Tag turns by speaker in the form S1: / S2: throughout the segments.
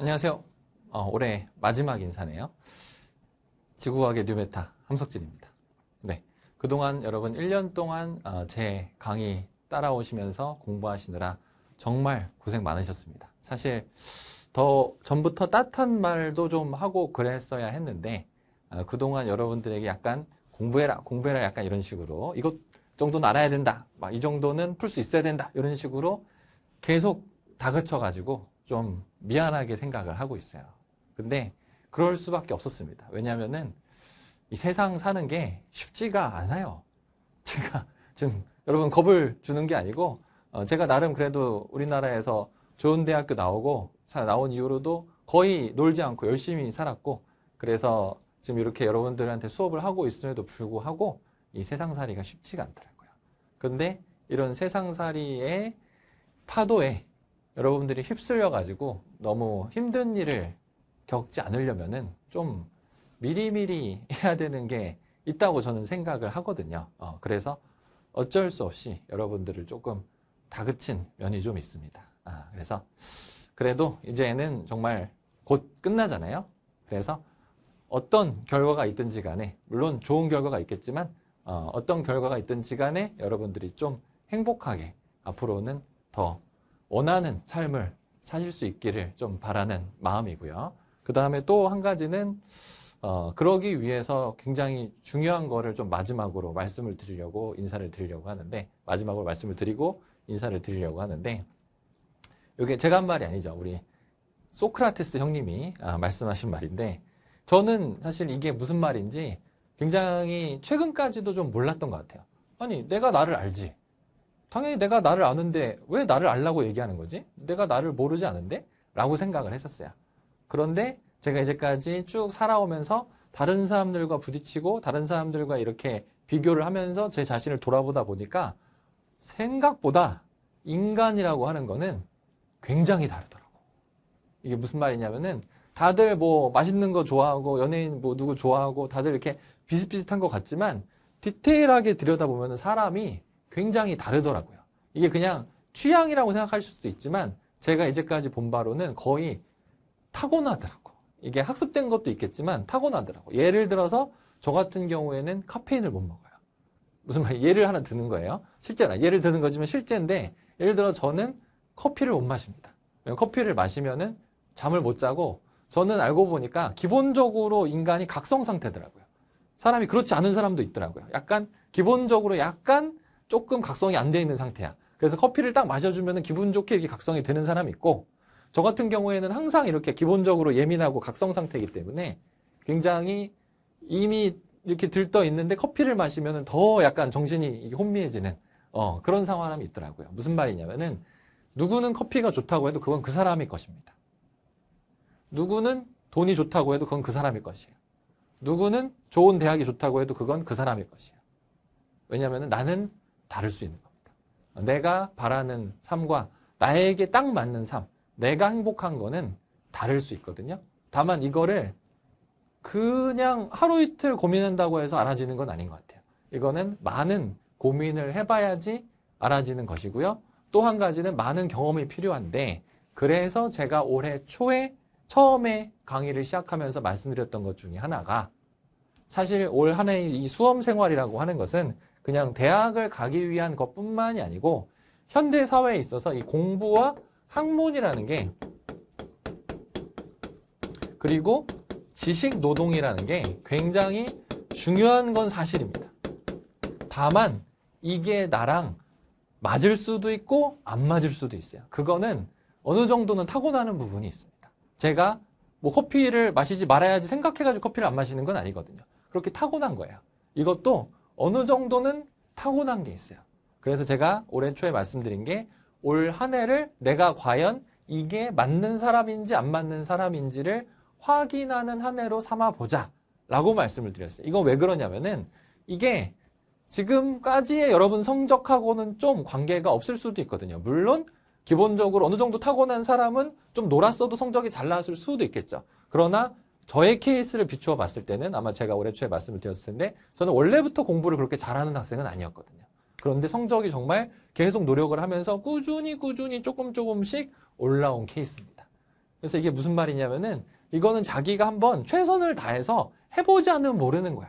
S1: 안녕하세요. 어, 올해 마지막 인사네요. 지구과학의 뉴메타 함석진입니다. 네. 그동안 여러분 1년 동안 어, 제 강의 따라오시면서 공부하시느라 정말 고생 많으셨습니다. 사실 더 전부터 따뜻한 말도 좀 하고 그랬어야 했는데 어, 그동안 여러분들에게 약간 공부해라, 공부해라 약간 이런 식으로 이것 정도는 알아야 된다. 막 이 정도는 풀 수 있어야 된다. 이런 식으로 계속 다그쳐가지고 좀 미안하게 생각을 하고 있어요. 근데 그럴 수밖에 없었습니다. 왜냐면은 이 세상 사는 게 쉽지가 않아요. 제가 지금 여러분 겁을 주는 게 아니고 어 제가 나름 그래도 우리나라에서 좋은 대학교 나오고 나온 이후로도 거의 놀지 않고 열심히 살았고 그래서 지금 이렇게 여러분들한테 수업을 하고 있음에도 불구하고 이 세상살이가 쉽지가 않더라고요. 근데 이런 세상살이의 파도에 여러분들이 휩쓸려 가지고 너무 힘든 일을 겪지 않으려면은 좀 미리미리 해야 되는 게 있다고 저는 생각을 하거든요. 어, 그래서 어쩔 수 없이 여러분들을 조금 다그친 면이 좀 있습니다. 아, 그래서 그래도 이제는 정말 곧 끝나잖아요. 그래서 어떤 결과가 있든지 간에 물론 좋은 결과가 있겠지만 어, 어떤 결과가 있든지 간에 여러분들이 좀 행복하게 앞으로는 더 원하는 삶을 사실 수 있기를 좀 바라는 마음이고요. 그 다음에 또 한 가지는 어, 그러기 위해서 굉장히 중요한 거를 좀 마지막으로 말씀을 드리려고 인사를 드리려고 하는데 마지막으로 말씀을 드리고 인사를 드리려고 하는데 이게 제가 한 말이 아니죠. 우리 소크라테스 형님이 아, 말씀하신 말인데 저는 사실 이게 무슨 말인지 굉장히 최근까지도 좀 몰랐던 것 같아요. 아니 내가 나를 알지 당연히 내가 나를 아는데 왜 나를 알라고 얘기하는 거지? 내가 나를 모르지 않은데? 라고 생각을 했었어요. 그런데 제가 이제까지 쭉 살아오면서 다른 사람들과 부딪히고 다른 사람들과 이렇게 비교를 하면서 제 자신을 돌아보다 보니까 생각보다 인간이라고 하는 거는 굉장히 다르더라고. 이게 무슨 말이냐면은 다들 뭐 맛있는 거 좋아하고 연예인 뭐 누구 좋아하고 다들 이렇게 비슷비슷한 것 같지만 디테일하게 들여다보면 사람이 굉장히 다르더라고요. 이게 그냥 취향이라고 생각할 수도 있지만 제가 이제까지 본 바로는 거의 타고나더라고. 이게 학습된 것도 있겠지만 타고나더라고. 예를 들어서 저 같은 경우에는 카페인을 못 먹어요. 무슨 말 예를 하나 드는 거예요. 실제나 예를 드는 거지만 실제인데 예를 들어 저는 커피를 못 마십니다. 커피를 마시면은 잠을 못 자고 저는 알고 보니까 기본적으로 인간이 각성 상태더라고요. 사람이 그렇지 않은 사람도 있더라고요. 약간 기본적으로 약간 조금 각성이 안 돼 있는 상태야. 그래서 커피를 딱 마셔주면 기분 좋게 이렇게 각성이 되는 사람이 있고 저 같은 경우에는 항상 이렇게 기본적으로 예민하고 각성 상태이기 때문에 굉장히 이미 이렇게 들떠 있는데 커피를 마시면 더 약간 정신이 혼미해지는 어, 그런 상황이 있더라고요. 무슨 말이냐면은 누구는 커피가 좋다고 해도 그건 그 사람의 것입니다. 누구는 돈이 좋다고 해도 그건 그 사람의 것이에요. 누구는 좋은 대학이 좋다고 해도 그건 그 사람의 것이에요. 왜냐면은 나는 다를 수 있는 겁니다. 내가 바라는 삶과 나에게 딱 맞는 삶, 내가 행복한 거는 다를 수 있거든요. 다만 이거를 그냥 하루 이틀 고민한다고 해서 알아지는 건 아닌 것 같아요. 이거는 많은 고민을 해봐야지 알아지는 것이고요. 또 한 가지는 많은 경험이 필요한데 그래서 제가 올해 초에 처음에 강의를 시작하면서 말씀드렸던 것 중에 하나가 사실 올 한 해의 이 수험 생활이라고 하는 것은 그냥 대학을 가기 위한 것뿐만이 아니고 현대 사회에 있어서 이 공부와 학문이라는 게 그리고 지식 노동이라는 게 굉장히 중요한 건 사실입니다. 다만 이게 나랑 맞을 수도 있고 안 맞을 수도 있어요. 그거는 어느 정도는 타고나는 부분이 있습니다. 제가 뭐 커피를 마시지 말아야지 생각해가지고 커피를 안 마시는 건 아니거든요. 그렇게 타고난 거예요. 이것도 어느 정도는 타고난 게 있어요. 그래서 제가 올해 초에 말씀드린 게 올 한 해를 내가 과연 이게 맞는 사람인지 안 맞는 사람인지를 확인하는 한 해로 삼아보자 라고 말씀을 드렸어요. 이건 왜 그러냐면은 이게 지금까지의 여러분 성적하고는 좀 관계가 없을 수도 있거든요. 물론 기본적으로 어느 정도 타고난 사람은 좀 놀았어도 성적이 잘 나왔을 수도 있겠죠. 그러나 저의 케이스를 비추어 봤을 때는 아마 제가 올해 초에 말씀을 드렸을 텐데 저는 원래부터 공부를 그렇게 잘하는 학생은 아니었거든요. 그런데 성적이 정말 계속 노력을 하면서 꾸준히 꾸준히 조금 조금씩 올라온 케이스입니다. 그래서 이게 무슨 말이냐면은 이거는 자기가 한번 최선을 다해서 해보지 않으면 모르는 거야.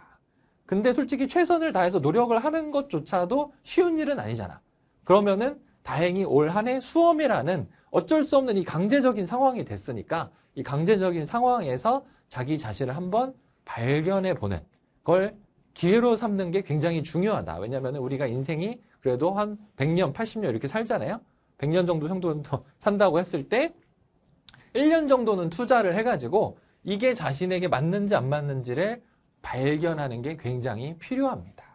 S1: 근데 솔직히 최선을 다해서 노력을 하는 것조차도 쉬운 일은 아니잖아. 그러면은 다행히 올 한해 수험이라는 어쩔 수 없는 이 강제적인 상황이 됐으니까 이 강제적인 상황에서 자기 자신을 한번 발견해 보는 걸 기회로 삼는 게 굉장히 중요하다. 왜냐하면 우리가 인생이 그래도 한 100년, 80년 이렇게 살잖아요. 100년 정도 정도 산다고 했을 때 1년 정도는 투자를 해가지고 이게 자신에게 맞는지 안 맞는지를 발견하는 게 굉장히 필요합니다.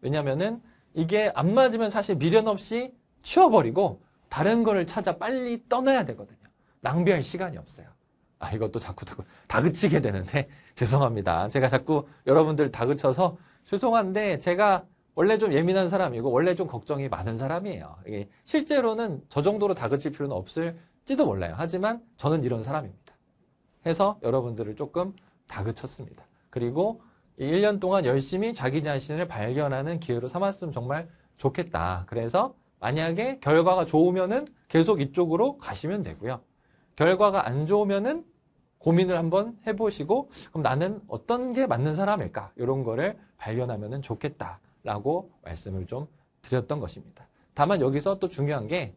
S1: 왜냐면은 이게 안 맞으면 사실 미련 없이 치워버리고 다른 거를 찾아 빨리 떠나야 되거든요. 낭비할 시간이 없어요. 아, 이것도 자꾸 자 다그치게 되는데 죄송합니다. 제가 자꾸 여러분들 다그쳐서 죄송한데 제가 원래 좀 예민한 사람이고 원래 좀 걱정이 많은 사람이에요. 실제로는 저 정도로 다그칠 필요는 없을지도 몰라요. 하지만 저는 이런 사람입니다. 해서 여러분들을 조금 다그쳤습니다. 그리고 1년 동안 열심히 자기 자신을 발견하는 기회로 삼았으면 정말 좋겠다. 그래서 만약에 결과가 좋으면은 계속 이쪽으로 가시면 되고요. 결과가 안 좋으면은 고민을 한번 해보시고 그럼 나는 어떤 게 맞는 사람일까 이런 거를 발견하면 좋겠다라고 말씀을 좀 드렸던 것입니다. 다만 여기서 또 중요한 게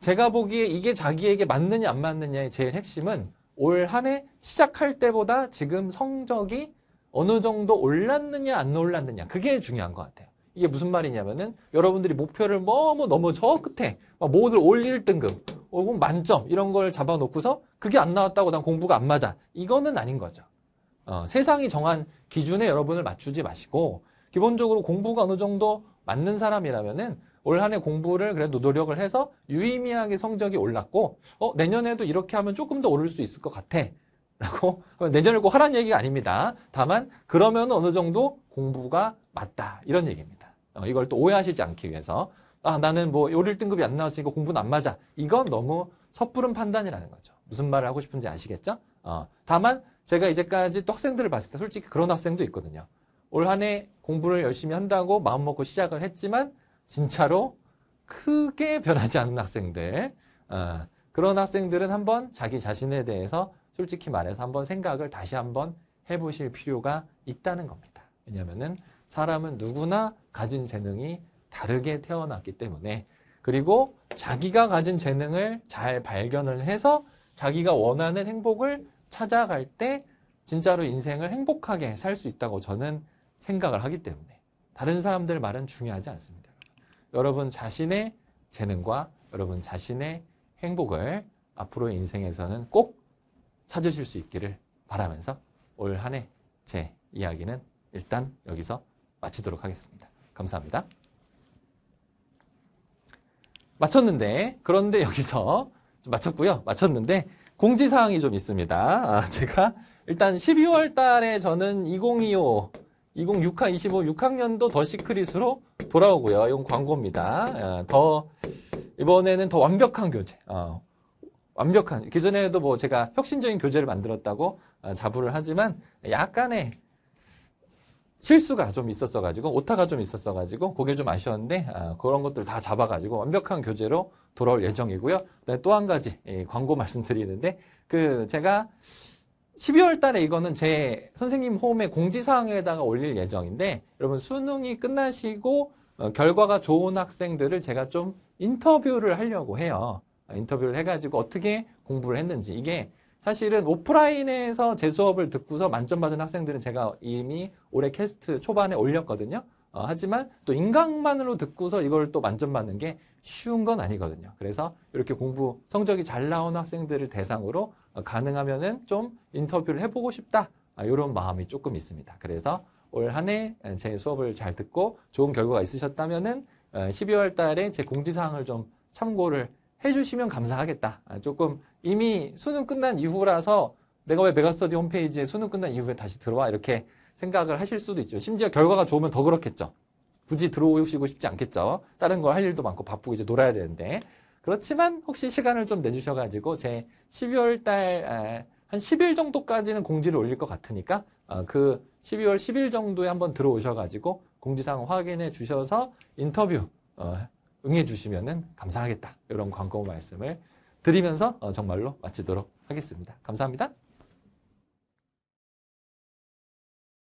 S1: 제가 보기에 이게 자기에게 맞느냐 안 맞느냐의 제일 핵심은 올 한 해 시작할 때보다 지금 성적이 어느 정도 올랐느냐 안 올랐느냐 그게 중요한 것 같아요. 이게 무슨 말이냐면은 여러분들이 목표를 너무 너무 저 끝에 모두 올릴등급 혹은 만점 이런 걸 잡아놓고서 그게 안 나왔다고 난 공부가 안 맞아. 이거는 아닌 거죠. 어, 세상이 정한 기준에 여러분을 맞추지 마시고 기본적으로 공부가 어느 정도 맞는 사람이라면은 올한해 공부를 그래도 노력을 해서 유의미하게 성적이 올랐고 어 내년에도 이렇게 하면 조금 더 오를 수 있을 것 같아. 라고 내년을 꼭 하라는 얘기가 아닙니다. 다만 그러면 어느 정도 공부가 맞다 이런 얘기입니다. 어, 이걸 또 오해하시지 않기 위해서 아, 나는 뭐 요릴 등급이 안 나왔으니까 공부는 안 맞아. 이건 너무 섣부른 판단이라는 거죠. 무슨 말을 하고 싶은지 아시겠죠? 어, 다만 제가 이제까지 또 학생들을 봤을 때 솔직히 그런 학생도 있거든요. 올 한해 공부를 열심히 한다고 마음먹고 시작을 했지만 진짜로 크게 변하지 않는 학생들 어, 그런 학생들은 한번 자기 자신에 대해서 솔직히 말해서 한번 생각을 다시 한번 해보실 필요가 있다는 겁니다. 왜냐하면 사람은 누구나 가진 재능이 다르게 태어났기 때문에 그리고 자기가 가진 재능을 잘 발견을 해서 자기가 원하는 행복을 찾아갈 때 진짜로 인생을 행복하게 살 수 있다고 저는 생각을 하기 때문에 다른 사람들 말은 중요하지 않습니다. 여러분 자신의 재능과 여러분 자신의 행복을 앞으로 인생에서는 꼭 찾으실 수 있기를 바라면서 올 한 해 제 이야기는 일단 여기서 마치도록 하겠습니다. 감사합니다. 맞췄는데 그런데 여기서 맞췄고요. 맞췄는데 공지사항이 좀 있습니다. 아, 제가 일단 12월 달에 저는 2025 2026학 25 6학년도 더 시크릿으로 돌아오고요. 이건 광고입니다. 아, 더 이번에는 더 완벽한 교재. 어, 완벽한. 기존에도 뭐 제가 혁신적인 교재를 만들었다고 아, 자부를 하지만 약간의 실수가 좀 있었어 가지고 오타가 좀 있었어 가지고 그게 좀 아쉬웠는데 아, 그런 것들 다 잡아 가지고 완벽한 교재로 돌아올 예정이고요. 또 한 가지 예, 광고 말씀드리는데 그 제가 12월 달에 이거는 제 선생님 홈에 공지사항에다가 올릴 예정인데 여러분 수능이 끝나시고 어, 결과가 좋은 학생들을 제가 좀 인터뷰를 하려고 해요. 아, 인터뷰를 해가지고 어떻게 공부를 했는지 이게 사실은 오프라인에서 제 수업을 듣고서 만점 받은 학생들은 제가 이미 올해 캐스트 초반에 올렸거든요. 어, 하지만 또 인강만으로 듣고서 이걸 또 만점 받는 게 쉬운 건 아니거든요. 그래서 이렇게 공부 성적이 잘 나온 학생들을 대상으로 어, 가능하면은 좀 인터뷰를 해보고 싶다. 아, 이런 마음이 조금 있습니다. 그래서 올 한해 제 수업을 잘 듣고 좋은 결과가 있으셨다면은 12월 어, 달에 제 공지사항을 좀 참고를 해주시면 감사하겠다. 아, 조금 이미 수능 끝난 이후라서 내가 왜 메가스터디 홈페이지에 수능 끝난 이후에 다시 들어와 이렇게 생각을 하실 수도 있죠. 심지어 결과가 좋으면 더 그렇겠죠. 굳이 들어오시고 싶지 않겠죠. 다른 걸 할 일도 많고 바쁘고 이제 놀아야 되는데 그렇지만 혹시 시간을 좀 내주셔가지고 제 12월 달한 아, 10일 정도까지는 공지를 올릴 것 같으니까 아, 그 12월 10일 정도에 한번 들어오셔가지고 공지사항 확인해 주셔서 인터뷰 어, 응해 주시면 감사하겠다. 이런 광고 말씀을 드리면서 어, 정말로 마치도록 하겠습니다. 감사합니다.